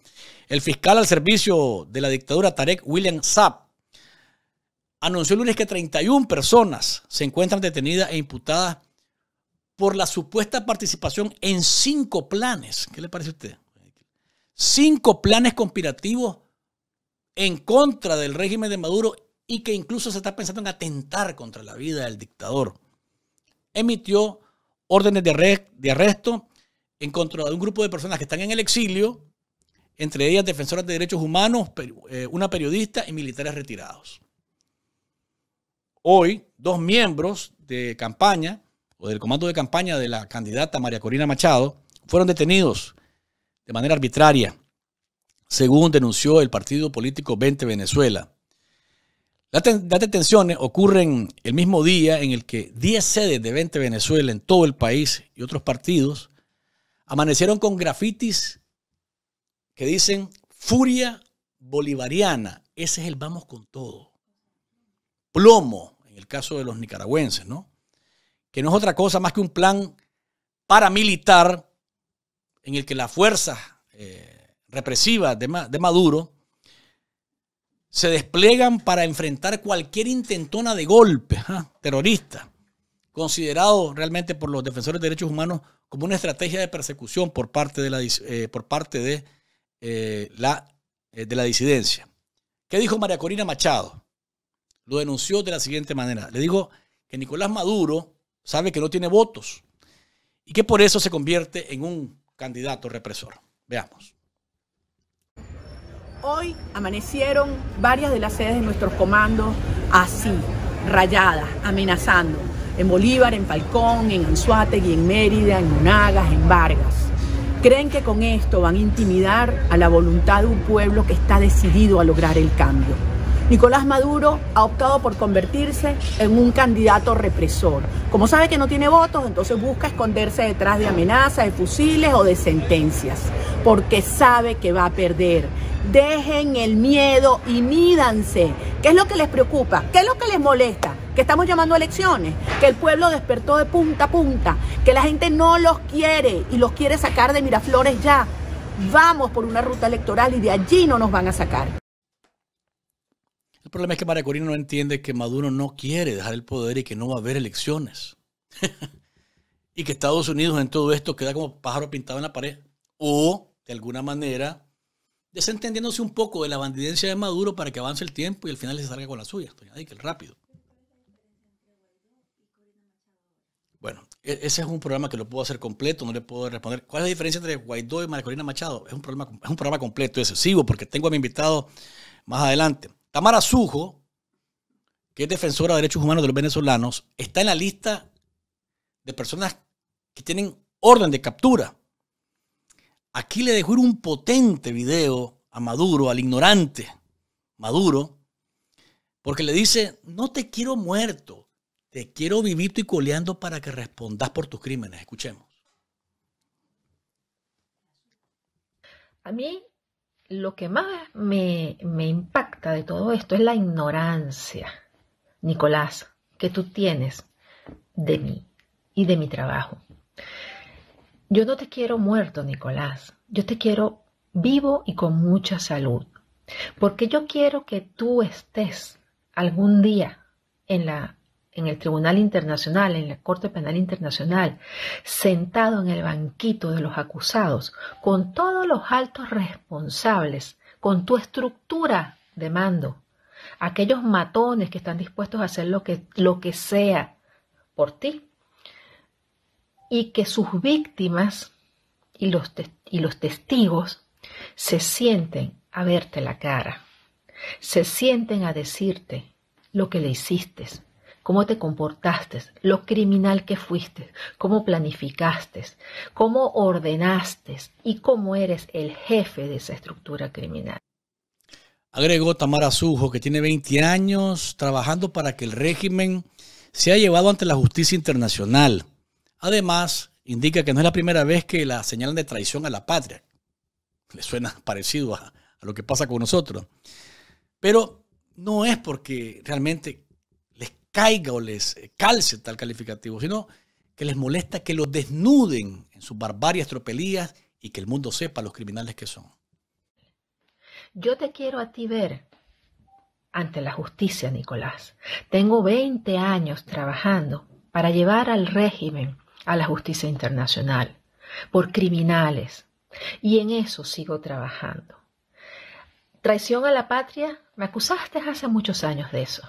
[SPEAKER 1] El fiscal al servicio de la dictadura Tarek William Saab anunció el lunes que 31 personas se encuentran detenidas e imputadas por la supuesta participación en cinco planes. ¿Qué le parece a usted? Cinco planes conspirativos en contra del régimen de Maduro y que incluso se está pensando en atentar contra la vida del dictador. Emitió órdenes de, arresto en contra de un grupo de personas que están en el exilio entre ellas defensoras de derechos humanos, eh, una periodista y militares retirados. Hoy, dos miembros de campaña o del comando de campaña de la candidata María Corina Machado fueron detenidos de manera arbitraria, según denunció el partido político 20 Venezuela. Las, detenciones ocurren el mismo día en el que 10 sedes de 20 Venezuela en todo el país y otros partidos amanecieron con grafitis que dicen furia bolivariana. Ese es el vamos con todo. Plomo, en el caso de los nicaragüenses, ¿no? Que no es otra cosa más que un plan paramilitar en el que las fuerzas eh, represivas de, Maduro se despliegan para enfrentar cualquier intentona de golpe ¿ah? terrorista, considerado realmente por los defensores de derechos humanos como una estrategia de persecución por parte de, la, eh, por parte de eh, la, eh, de la disidencia. ¿Qué dijo María Corina Machado? Lo denunció de la siguiente manera. Le dijo que Nicolás Maduro sabe que no tiene votos y que por eso se convierte en un candidato represor. Veamos.
[SPEAKER 4] Hoy amanecieron varias de las sedes de nuestros comandos así, rayadas, amenazando. En Bolívar, en Falcón, en Anzuategui, en Mérida, en Monagas, en Vargas. ¿Creen que con esto van a intimidar a la voluntad de un pueblo que está decidido a lograr el cambio? Nicolás Maduro ha optado por convertirse en un candidato represor. Como sabe que no tiene votos, entonces busca esconderse detrás de amenazas, de fusiles o de sentencias, porque sabe que va a perder Dejen el miedo y mídanse. ¿Qué es lo que les preocupa? ¿Qué es lo que les molesta? Que estamos llamando a elecciones, que el pueblo despertó de punta a punta, que la gente no los quiere y los quiere sacar de Miraflores ya. Vamos por una ruta electoral y de allí no nos van a sacar.
[SPEAKER 1] El problema es que corina no entiende que Maduro no quiere dejar el poder y que no va a haber elecciones. y que Estados Unidos en todo esto queda como pájaro pintado en la pared. O, de alguna manera, desentendiéndose un poco de la bandidencia de Maduro para que avance el tiempo y al final se salga con la suya. Ay, que rápido. Bueno, e-, ese es un programa que lo puedo hacer completo, no le puedo responder. ¿Cuál es la diferencia entre Guaidó y Marcolina Machado? Es un, programa, un completo excesivo, porque tengo a mi invitado más adelante. Tamara Sujo, que es defensora de derechos humanos de los venezolanos, está en la lista de personas que tienen orden de captura Aquí le dejó ir un potente video a Maduro, al ignorante Maduro, porque le dice, no te quiero muerto, te quiero vivito y coleando para que respondas por tus crímenes. Escuchemos.
[SPEAKER 4] A mí lo que más me, me impacta de todo esto es la ignorancia, Nicolás, que tú tienes de mí y de mi trabajo. Yo no te quiero muerto, Nicolás. Yo te quiero vivo y con mucha salud. Porque yo quiero que tú estés algún día en el Tribunal Internacional, en la Corte Penal Internacional, sentado en el banquito de los acusados, con todos los altos responsables, con tu estructura de mando, aquellos matones que están dispuestos a hacer lo que sea por ti, y que sus víctimas y los, y los testigos se sienten a verte la cara, se sienten a decirte lo que le hiciste, cómo te comportaste, lo criminal que fuiste, cómo planificaste, cómo ordenaste y cómo eres el jefe de esa estructura criminal.
[SPEAKER 1] Agregó Tamara Sujo, que tiene 20 años trabajando para que el régimen sea llevado ante la justicia internacional. Además, indica que no es la primera vez que la señalan de traición a la patria. Le suena parecido a, lo que pasa con nosotros. Pero no es porque realmente les caiga o les eh, calce tal calificativo, sino que les molesta que los desnuden en sus barbarias tropelías y que el mundo sepa los criminales que son.
[SPEAKER 4] Yo te quiero a ti ver ante la justicia, Nicolás. Tengo 20 años trabajando para llevar al régimen a la justicia internacional, por criminales. Y en eso sigo trabajando. Traición a la patria, me acusaste hace muchos años de eso,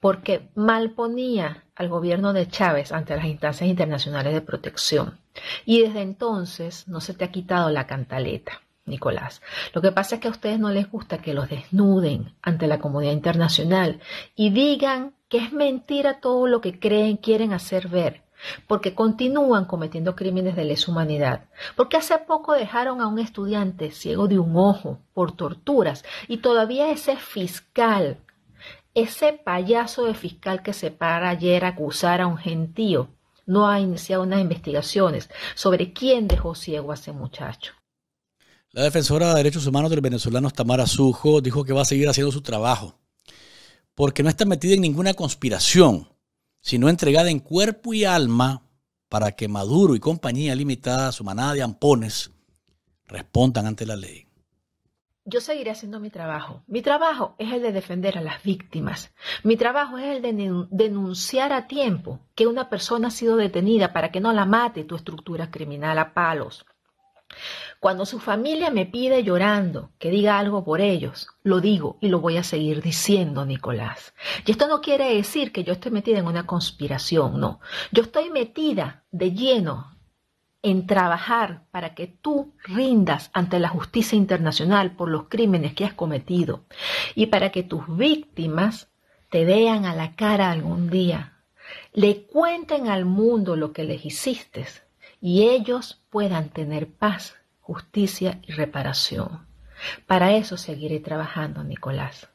[SPEAKER 4] porque malponía al gobierno de Chávez ante las instancias internacionales de protección. Y desde entonces no se te ha quitado la cantaleta. Nicolás. Lo que pasa es que a ustedes no les gusta que los desnuden ante la comunidad internacional y digan que es mentira todo lo que creen, quieren hacer ver porque continúan cometiendo crímenes de lesa humanidad, porque hace poco dejaron a un estudiante ciego de un ojo por torturas y todavía ese fiscal, ese payaso de fiscal que se para ayer a acusar a un gentío, no ha iniciado unas investigaciones sobre quién dejó ciego a ese muchacho.
[SPEAKER 1] La defensora de derechos humanos del venezolano Tamara Sujo dijo que va a seguir haciendo su trabajo, porque no está metida en ninguna conspiración sino entregada en cuerpo y alma para que Maduro y compañía limitada, su manada de ampones, respondan ante la ley.
[SPEAKER 4] Yo seguiré haciendo mi trabajo. Mi trabajo es el de defender a las víctimas. Mi trabajo es el de denunciar a tiempo que una persona ha sido detenida para que no la mate tu estructura criminal a palos. Cuando su familia me pide llorando que diga algo por ellos, lo digo y lo voy a seguir diciendo, Nicolás. Y esto no quiere decir que yo esté metida en una conspiración, no. Yo estoy metida de lleno en trabajar para que tú rindas ante la justicia internacional por los crímenes que has cometido y para que tus víctimas te vean a la cara algún día, le cuenten al mundo lo que les hiciste y ellos puedan tener paz justicia y reparación. Para eso seguiré trabajando, Nicolás.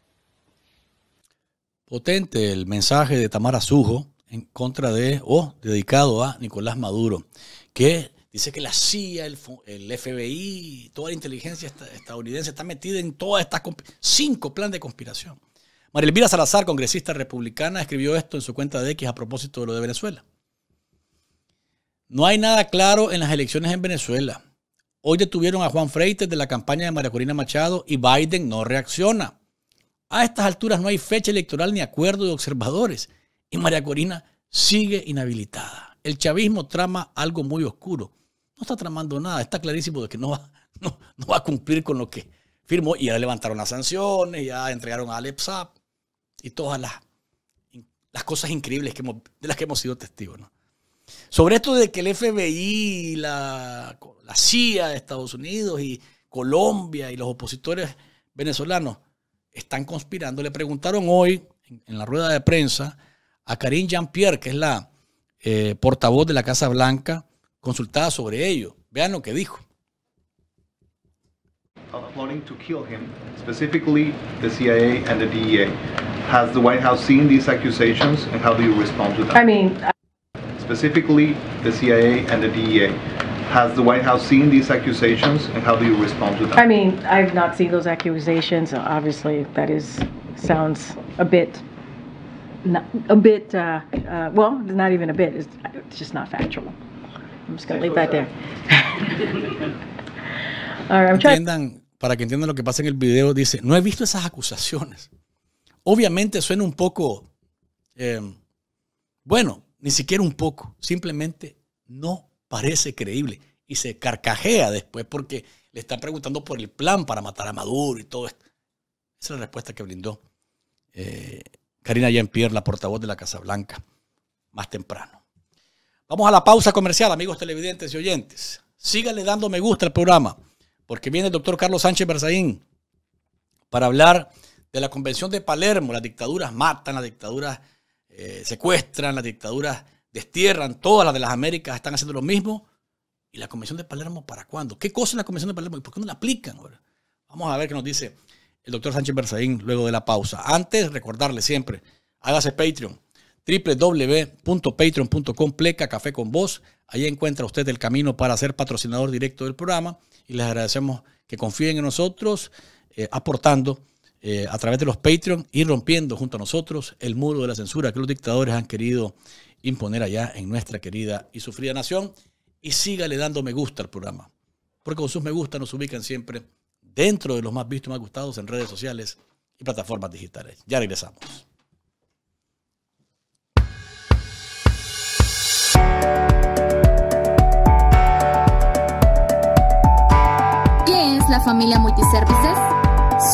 [SPEAKER 1] Potente el mensaje de Tamara Sujo en contra de, o dedicado a Nicolás Maduro, que dice que la CIA, el, FBI, toda la inteligencia estadounidense está metida en todas estas cinco planes de conspiración. María Elvira Salazar, congresista republicana, escribió esto en su cuenta de X a propósito de lo de Venezuela. No hay nada claro en las elecciones en Venezuela. Hoy detuvieron a Juan Freites de la campaña de María Corina Machado y Biden no reacciona. A estas alturas no hay fecha electoral ni acuerdo de observadores y María Corina sigue inhabilitada. El chavismo trama algo muy oscuro. No está tramando nada, está clarísimo de que no va, no, va a cumplir con lo que firmó y ya levantaron las sanciones, ya entregaron a Alep y todas las, las cosas increíbles que hemos, de las que hemos sido testigos. Sobre esto de que el FBI, la, la CIA de Estados Unidos y Colombia y los opositores venezolanos están conspirando. Le preguntaron hoy en, la rueda de prensa a Karim Jean-Pierre, que es la eh, portavoz de la Casa Blanca, consultada sobre ello. Vean lo que dijo.
[SPEAKER 4] CIA DEA. Has the White House seen these accusations, and how do you respond to them? I mean,
[SPEAKER 2] I've not seen those accusations. Obviously, that is sounds a bit,
[SPEAKER 4] not, a bit. Uh, uh, well, not even a bit. It's, it's just not factual. I'm just going to leave that there.
[SPEAKER 1] All right, I'm Entiendan, para que entiendan lo que pasa en el video, dice, no he visto esas acusaciones. Obviamente suena un poco, eh, bueno, ni siquiera un poco, simplemente no parece creíble y se carcajea después porque le están preguntando por el plan para matar a Maduro y todo esto. Esa es la respuesta que brindó eh, Karina Jean-Pierre, la portavoz de la Casa Blanca, más temprano. Vamos a la pausa comercial, amigos televidentes y oyentes. Síganle dando me gusta al programa, porque viene el doctor Carlos Sánchez Berzaín para hablar de la Convención de Palermo. Las dictaduras matan, las dictaduras eh, secuestran, las dictaduras destierran, todas las de las Américas están haciendo lo mismo. ¿Y la Comisión de Palermo para cuándo? ¿Qué cosa es la Comisión de Palermo y por qué no la aplican? Ahora? Vamos a ver qué nos dice el doctor Sánchez Berzaín luego de la pausa. Antes, recordarle siempre, hágase Patreon www.patreon.com pleca café con vos. Ahí encuentra usted el camino para ser patrocinador directo del programa y les agradecemos que confíen en nosotros eh, aportando eh, a través de los Patreon y rompiendo junto a nosotros el muro de la censura que los dictadores han querido imponer allá en nuestra querida y sufrida nación. Y sígale dando me gusta al programa, porque con sus me gusta nos ubican siempre dentro de los más vistos y más gustados en redes sociales y plataformas digitales. Ya regresamos.
[SPEAKER 4] ¿Qué es la familia Multiservices?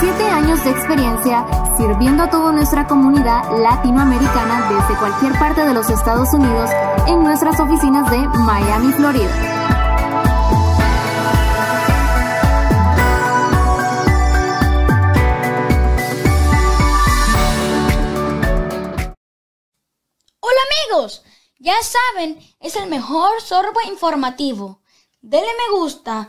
[SPEAKER 4] siete años de experiencia sirviendo a toda nuestra comunidad latinoamericana desde cualquier parte de los Estados Unidos en nuestras oficinas de Miami, Florida. ¡Hola amigos! Ya saben, es el mejor sorbo informativo. ¡Denle me gusta,